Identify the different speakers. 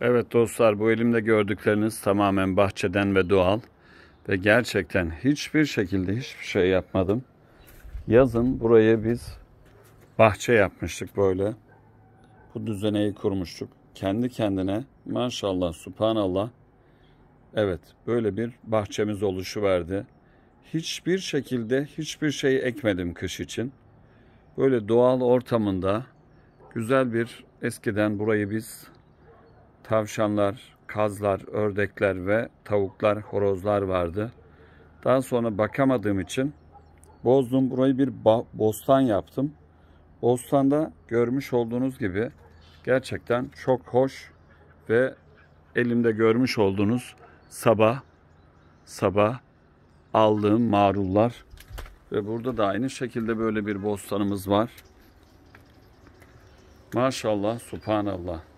Speaker 1: Evet dostlar bu elimde gördükleriniz tamamen bahçeden ve doğal. Ve gerçekten hiçbir şekilde hiçbir şey yapmadım. Yazın buraya biz bahçe yapmıştık böyle. Bu düzeneyi kurmuştuk. Kendi kendine maşallah subhanallah. Evet böyle bir bahçemiz oluşu verdi. Hiçbir şekilde hiçbir şey ekmedim kış için. Böyle doğal ortamında güzel bir eskiden burayı biz tavşanlar, kazlar, ördekler ve tavuklar, horozlar vardı. Daha sonra bakamadığım için bozdum. Burayı bir bostan yaptım. Bostanda görmüş olduğunuz gibi gerçekten çok hoş ve elimde görmüş olduğunuz sabah sabah aldığım marullar ve burada da aynı şekilde böyle bir bostanımız var. Maşallah, subhanallah.